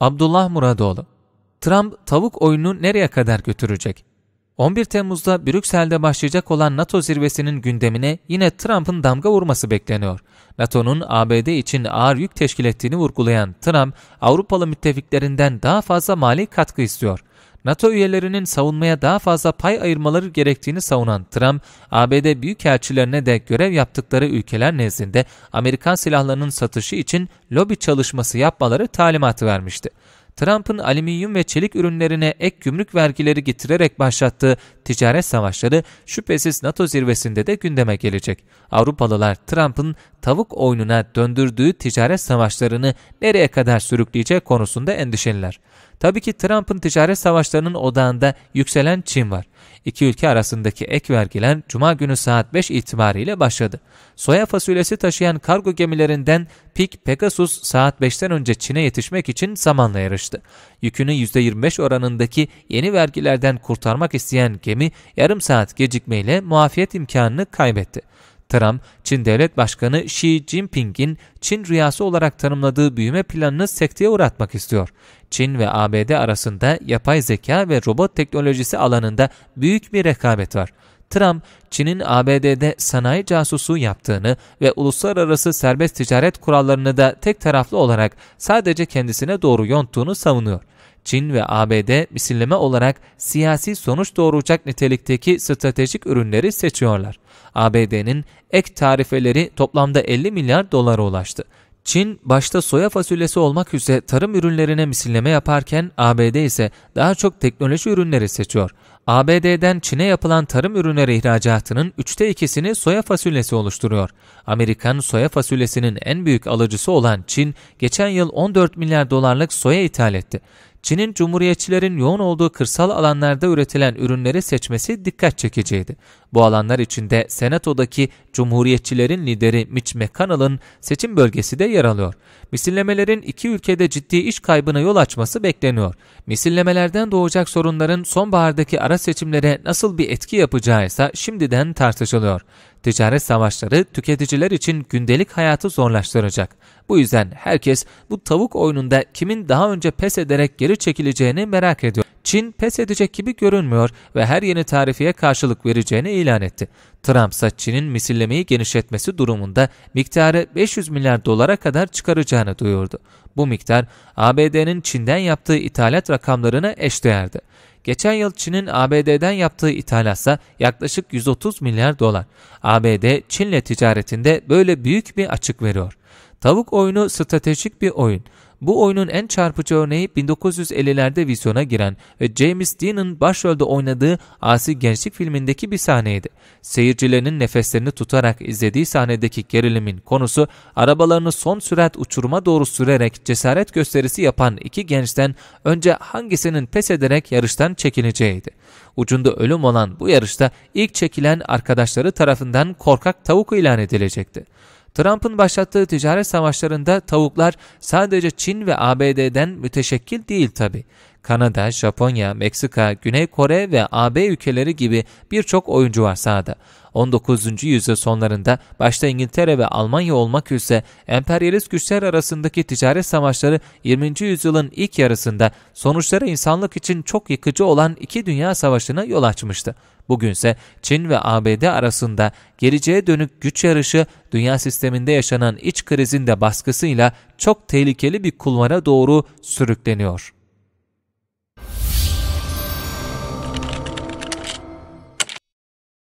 Abdullah Muradoğlu Trump tavuk oyununu nereye kadar götürecek? 11 Temmuz'da Brüksel'de başlayacak olan NATO zirvesinin gündemine yine Trump'ın damga vurması bekleniyor. NATO'nun ABD için ağır yük teşkil ettiğini vurgulayan Trump, Avrupalı müttefiklerinden daha fazla mali katkı istiyor. NATO üyelerinin savunmaya daha fazla pay ayırmaları gerektiğini savunan Trump, ABD büyükelçilerine de görev yaptıkları ülkeler nezdinde Amerikan silahlarının satışı için lobi çalışması yapmaları talimatı vermişti. Trump'ın alüminyum ve çelik ürünlerine ek gümrük vergileri getirerek başlattığı ticaret savaşları şüphesiz NATO zirvesinde de gündeme gelecek. Avrupalılar Trump'ın tavuk oyununa döndürdüğü ticaret savaşlarını nereye kadar sürükleyecek konusunda endişeliler. Tabii ki Trump'ın ticaret savaşlarının odağında yükselen Çin var. İki ülke arasındaki ek vergiler Cuma günü saat 5 itibariyle başladı. Soya fasulyesi taşıyan kargo gemilerinden PİK Pegasus saat 5'ten önce Çin'e yetişmek için zamanla yarıştı. Yükünü %25 oranındaki yeni vergilerden kurtarmak isteyen gemi yarım saat gecikmeyle muafiyet imkanını kaybetti. Trump, Çin Devlet Başkanı Xi Jinping'in Çin rüyası olarak tanımladığı büyüme planını sekteye uğratmak istiyor. Çin ve ABD arasında yapay zeka ve robot teknolojisi alanında büyük bir rekabet var. Trump, Çin'in ABD'de sanayi casusu yaptığını ve uluslararası serbest ticaret kurallarını da tek taraflı olarak sadece kendisine doğru yonttuğunu savunuyor. Çin ve ABD misilleme olarak siyasi sonuç doğuracak nitelikteki stratejik ürünleri seçiyorlar. ABD'nin ek tarifeleri toplamda 50 milyar dolara ulaştı. Çin başta soya fasulyesi olmak üzere tarım ürünlerine misilleme yaparken ABD ise daha çok teknoloji ürünleri seçiyor. ABD'den Çin'e yapılan tarım ürünleri ihracatının üçte ikisini soya fasulyesi oluşturuyor. Amerikan soya fasulyesinin en büyük alıcısı olan Çin, geçen yıl 14 milyar dolarlık soya ithal etti. Çin'in cumhuriyetçilerin yoğun olduğu kırsal alanlarda üretilen ürünleri seçmesi dikkat çekiciydi. Bu alanlar içinde Senato'daki cumhuriyetçilerin lideri Mitch McConnell'ın seçim bölgesi de yer alıyor. Misillemelerin iki ülkede ciddi iş kaybına yol açması bekleniyor. Misillemelerden doğacak sorunların sonbahardaki ara seçimlere nasıl bir etki yapacağı ise şimdiden tartışılıyor. Ticaret savaşları tüketiciler için gündelik hayatı zorlaştıracak. Bu yüzden herkes bu tavuk oyununda kimin daha önce pes ederek geri çekileceğini merak ediyor. Çin pes edecek gibi görünmüyor ve her yeni tarifiye karşılık vereceğini ilan etti. Trump ise Çin'in misillemeyi genişletmesi durumunda miktarı 500 milyar dolara kadar çıkaracağını duyurdu. Bu miktar ABD'nin Çin'den yaptığı ithalat rakamlarına eşdeğerdi. Geçen yıl Çin'in ABD'den yaptığı ithalatsa yaklaşık 130 milyar dolar. ABD Çin'le ticaretinde böyle büyük bir açık veriyor. Tavuk oyunu stratejik bir oyun. Bu oyunun en çarpıcı örneği 1950'lerde vizyona giren ve James Dean'ın başrolde oynadığı Asi Gençlik filmindeki bir sahneydi. Seyircilerinin nefeslerini tutarak izlediği sahnedeki gerilimin konusu arabalarını son sürat uçuruma doğru sürerek cesaret gösterisi yapan iki gençten önce hangisinin pes ederek yarıştan çekileceğiydi. Ucunda ölüm olan bu yarışta ilk çekilen arkadaşları tarafından korkak tavuk ilan edilecekti. Trump'ın başlattığı ticaret savaşlarında tavuklar sadece Çin ve ABD'den müteşekkil değil tabi. Kanada, Japonya, Meksika, Güney Kore ve AB ülkeleri gibi birçok oyuncu var sahada. 19. yüzyıl sonlarında başta İngiltere ve Almanya olmak üzere emperyalist güçler arasındaki ticaret savaşları 20. yüzyılın ilk yarısında sonuçları insanlık için çok yıkıcı olan iki dünya savaşına yol açmıştı. Bugünse Çin ve ABD arasında geleceğe dönük güç yarışı dünya sisteminde yaşanan iç krizin de baskısıyla çok tehlikeli bir kulvara doğru sürükleniyor.